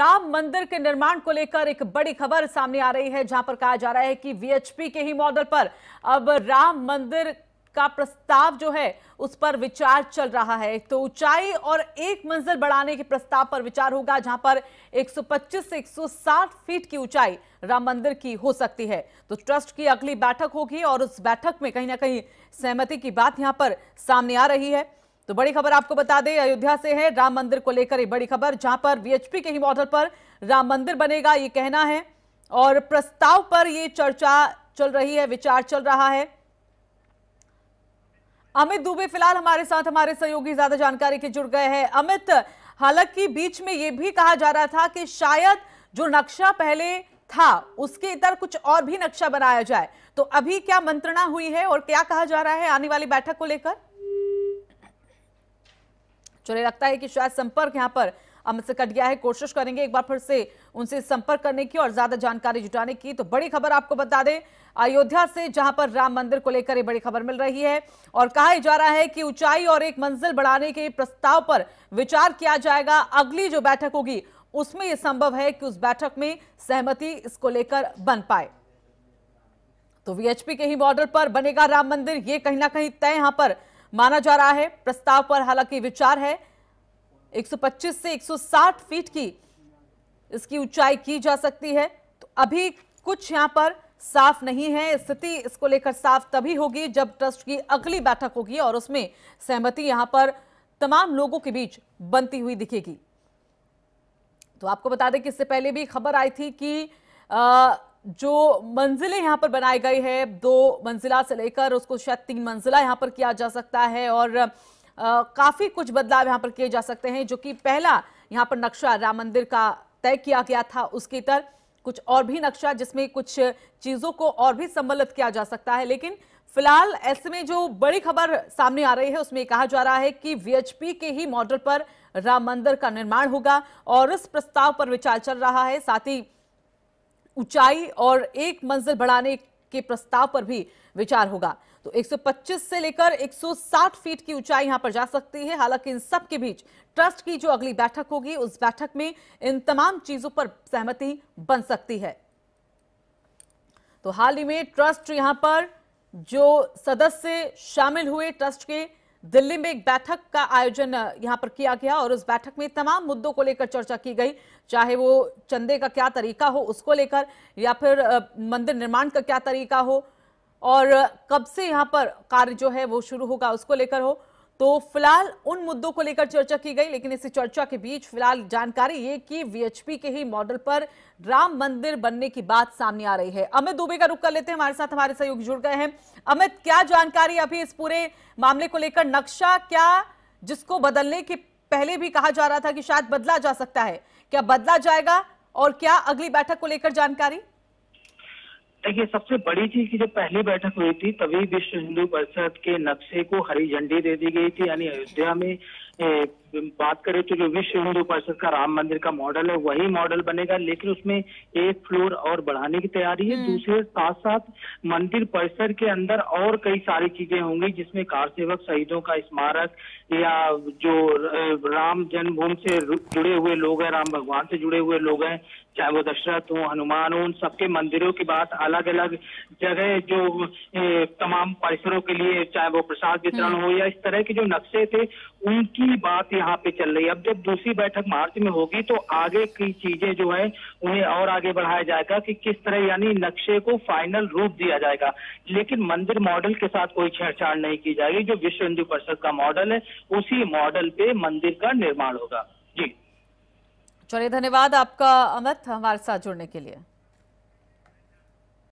राम मंदिर के निर्माण को लेकर एक बड़ी खबर सामने आ रही है जहां पर कहा जा रहा है कि वीएचपी के ही मॉडल पर अब राम मंदिर का प्रस्ताव जो है उस पर विचार चल रहा है तो ऊंचाई और एक मंजिल बढ़ाने के प्रस्ताव पर विचार होगा जहां पर 125 से 160 फीट की ऊंचाई राम मंदिर की हो सकती है तो ट्रस्ट की अगली बैठक होगी और उस बैठक में कहीं ना कहीं सहमति की बात यहां पर सामने आ रही है तो बड़ी खबर आपको बता दें अयोध्या से है राम मंदिर को लेकर बड़ी खबर जहां पर वीएचपी के ही मॉडल पर राम मंदिर बनेगा ये कहना है और प्रस्ताव पर ये चर्चा चल रही है विचार चल रहा है अमित दुबे फिलहाल हमारे साथ हमारे सहयोगी ज्यादा जानकारी के जुड़ गए हैं अमित हालांकि बीच में यह भी कहा जा रहा था कि शायद जो नक्शा पहले था उसके इधर कुछ और भी नक्शा बनाया जाए तो अभी क्या मंत्रणा हुई है और क्या कहा जा रहा है आने वाली बैठक को लेकर चलिए लगता है कि शायद संपर्क यहाँ पर हमसे कट गया है कोशिश करेंगे एक बार फिर से उनसे संपर्क करने की और ज्यादा जानकारी जुटाने की तो बड़ी खबर आपको बता दें अयोध्या से जहां पर राम मंदिर को लेकर बड़ी खबर मिल रही है और कहा जा रहा है कि ऊंचाई और एक मंजिल बढ़ाने के प्रस्ताव पर विचार किया जाएगा अगली जो बैठक होगी उसमें यह संभव है कि उस बैठक में सहमति इसको लेकर बन पाए तो वीएचपी के ही मॉडल पर बनेगा राम मंदिर ये कहीं ना कहीं तय यहां पर माना जा रहा है प्रस्ताव पर हालांकि विचार है 125 से 160 फीट की इसकी ऊंचाई की जा सकती है तो अभी कुछ यहां पर साफ नहीं है स्थिति इसको लेकर साफ तभी होगी जब ट्रस्ट की अगली बैठक होगी और उसमें सहमति यहां पर तमाम लोगों के बीच बनती हुई दिखेगी तो आपको बता दें कि इससे पहले भी खबर आई थी कि आ, जो मंजिलें यहाँ पर बनाई गई है दो मंजिला से लेकर उसको शायद तीन मंजिला यहाँ पर किया जा सकता है और आ, काफी कुछ बदलाव यहाँ पर किए जा सकते हैं जो कि पहला यहाँ पर नक्शा राम मंदिर का तय किया गया था उसकी तरह कुछ और भी नक्शा जिसमें कुछ चीजों को और भी सम्मिलित किया जा सकता है लेकिन फिलहाल ऐसे में जो बड़ी खबर सामने आ रही है उसमें कहा जा रहा है कि वीएचपी के ही मॉडल पर राम मंदिर का निर्माण होगा और इस प्रस्ताव पर विचार चल रहा है साथ ही ऊंचाई और एक मंजिल बढ़ाने के प्रस्ताव पर भी विचार होगा तो 125 से लेकर 160 फीट की ऊंचाई यहां पर जा सकती है हालांकि इन सब के बीच ट्रस्ट की जो अगली बैठक होगी उस बैठक में इन तमाम चीजों पर सहमति बन सकती है तो हाल ही में ट्रस्ट यहां पर जो सदस्य शामिल हुए ट्रस्ट के दिल्ली में एक बैठक का आयोजन यहां पर किया गया और उस बैठक में तमाम मुद्दों को लेकर चर्चा की गई चाहे वो चंदे का क्या तरीका हो उसको लेकर या फिर मंदिर निर्माण का क्या तरीका हो और कब से यहां पर कार्य जो है वो शुरू होगा उसको लेकर हो तो फिलहाल उन मुद्दों को लेकर चर्चा की गई लेकिन इसी चर्चा के बीच फिलहाल जानकारी ये कि वीएचपी के ही मॉडल पर राम मंदिर बनने की बात सामने आ रही है अमित दुबे का रुख कर लेते हैं हमारे साथ हमारे सहयोग जुड़ गए हैं अमित क्या जानकारी अभी इस पूरे मामले को लेकर नक्शा क्या जिसको बदलने के पहले भी कहा जा रहा था कि शायद बदला जा सकता है क्या बदला जाएगा और क्या अगली बैठक को लेकर जानकारी देखिए सबसे बड़ी चीज की जब पहली बैठक हुई थी तभी विश्व हिंदू परिषद के नक्शे को हरी झंडी दे दी गई थी यानी अयोध्या में बात करें तो जो विश्व हिंदू परिषद का राम मंदिर का मॉडल है वही मॉडल बनेगा लेकिन उसमें एक फ्लोर और बढ़ाने की तैयारी है हम्म। दूसरे साथ साथ मंदिर परिसर के अंदर और कई सारी चीजें होंगी जिसमें कार सेवक शहीदों का स्मारक या जो राम जन्मभूमि से जुड़े हुए लोग हैं राम भगवान से जुड़े हुए लोग हैं चाहे वो दशरथ हो हनुमान हो उन सबके मंदिरों की बात अलग अलग जगह जो तमाम परिसरों के लिए चाहे वो प्रसाद वितरण हम्म। हो या इस तरह के जो नक्शे थे उनकी ही बात यहाँ पे चल रही है अब जब दूसरी बैठक मार्च में होगी तो आगे की चीजें जो है उन्हें और आगे बढ़ाया जाएगा कि किस तरह यानी नक्शे को फाइनल रूप दिया जाएगा लेकिन मंदिर मॉडल के साथ कोई छेड़छाड़ नहीं की जाएगी जो विश्व हिंदू परिषद का मॉडल है उसी मॉडल पे मंदिर का निर्माण होगा जी चलिए धन्यवाद आपका अमित हमारे साथ जुड़ने के लिए